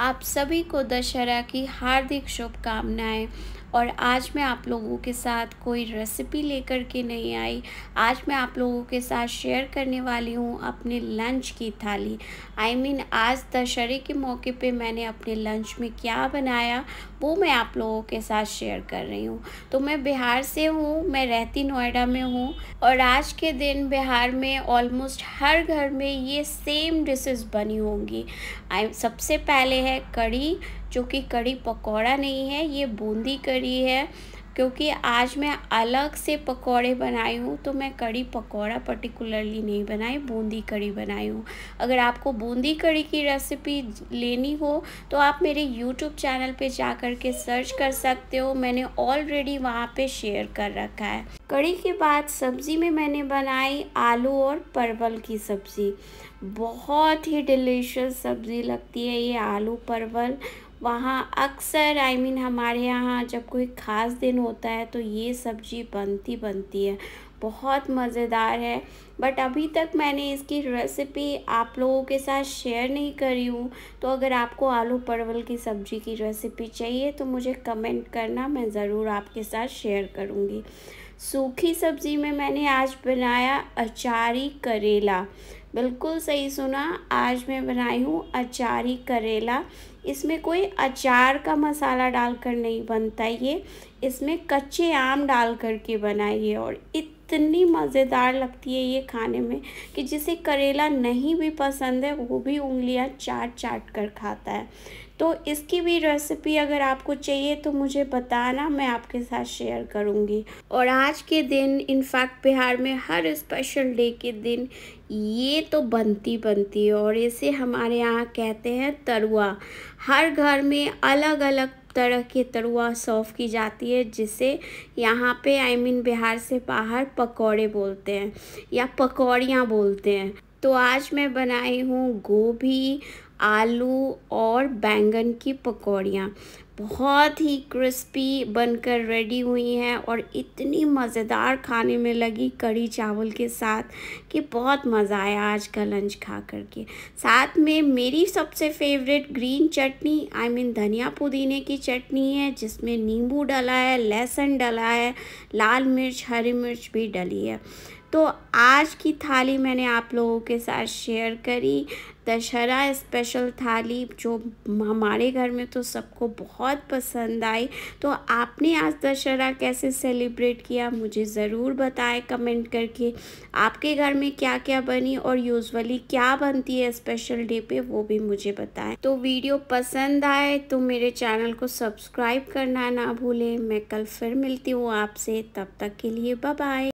आप सभी को दशहरा की हार्दिक शुभकामनाएं और आज मैं आप लोगों के साथ कोई रेसिपी लेकर के नहीं आई आज मैं आप लोगों के साथ शेयर करने वाली हूँ अपने लंच की थाली आई I मीन mean, आज दशहरे के मौके पे मैंने अपने लंच में क्या बनाया वो मैं आप लोगों के साथ शेयर कर रही हूँ तो मैं बिहार से हूँ मैं रहती नोएडा में हूँ और आज के दिन बिहार में ऑलमोस्ट हर घर में ये सेम डिशेज़ बनी होंगी आई सबसे पहले है कड़ी जो कि कड़ी पकौड़ा नहीं है ये बूंदी कड़ी है क्योंकि आज मैं अलग से पकौड़े बनाई हूँ तो मैं कड़ी पकौड़ा पर्टिकुलरली नहीं बनाई बूंदी कड़ी बनाई हूँ अगर आपको बूंदी कड़ी की रेसिपी लेनी हो तो आप मेरे यूट्यूब चैनल पे जा कर के सर्च कर सकते हो मैंने ऑलरेडी वहाँ पे शेयर कर रखा है कड़ी के बाद सब्ज़ी में मैंने बनाई आलू और परवल की सब्ज़ी बहुत ही डिलीशियस सब्ज़ी लगती है ये आलू परवल वहाँ अक्सर आई I मीन mean, हमारे यहाँ जब कोई ख़ास दिन होता है तो ये सब्ज़ी बनती बनती है बहुत मज़ेदार है बट अभी तक मैंने इसकी रेसिपी आप लोगों के साथ शेयर नहीं करी हूँ तो अगर आपको आलू परवल की सब्ज़ी की रेसिपी चाहिए तो मुझे कमेंट करना मैं ज़रूर आपके साथ शेयर करूँगी सूखी सब्ज़ी में मैंने आज बनाया अचारी करेला बिल्कुल सही सुना आज मैं बनाई हूँ अचारी करेला इसमें कोई अचार का मसाला डालकर नहीं बनता ये इसमें कच्चे आम डाल कर के बनाइए और इत इतनी मज़ेदार लगती है ये खाने में कि जिसे करेला नहीं भी पसंद है वो भी उंगलियां चाट चाट कर खाता है तो इसकी भी रेसिपी अगर आपको चाहिए तो मुझे बताना मैं आपके साथ शेयर करूँगी और आज के दिन इनफैक्ट बिहार में हर स्पेशल डे के दिन ये तो बनती बनती है और इसे हमारे यहाँ कहते हैं तरुआ हर घर में अलग अलग तरह की तरुआ सर्व की जाती है जिसे यहाँ पे I I mean mean, Bihar से बाहर पकौड़े बोलते हैं या पकौड़ियाँ बोलते हैं तो आज मैं बनाई हूँ गोभी आलू और बैंगन की पकौड़ियाँ बहुत ही क्रिस्पी बनकर रेडी हुई हैं और इतनी मज़ेदार खाने में लगी कड़ी चावल के साथ कि बहुत मज़ा आया आज का लंच खा करके साथ में मेरी सबसे favourite green chutney I I mean mean, धनिया पुदीने की चटनी है जिसमें नींबू डला है लहसुन डला है लाल मिर्च हरी मिर्च भी डली है तो आज की थाली मैंने आप लोगों के साथ शेयर करी दशहरा स्पेशल थाली जो हमारे घर में तो सबको बहुत पसंद आई तो आपने आज दशहरा कैसे सेलिब्रेट किया मुझे ज़रूर बताएं कमेंट करके आपके घर में क्या क्या बनी और यूजुअली क्या बनती है स्पेशल डे पे वो भी मुझे बताएं तो वीडियो पसंद आए तो मेरे चैनल को सब्सक्राइब करना ना भूलें मैं कल फिर मिलती हूँ आपसे तब तक के लिए बाय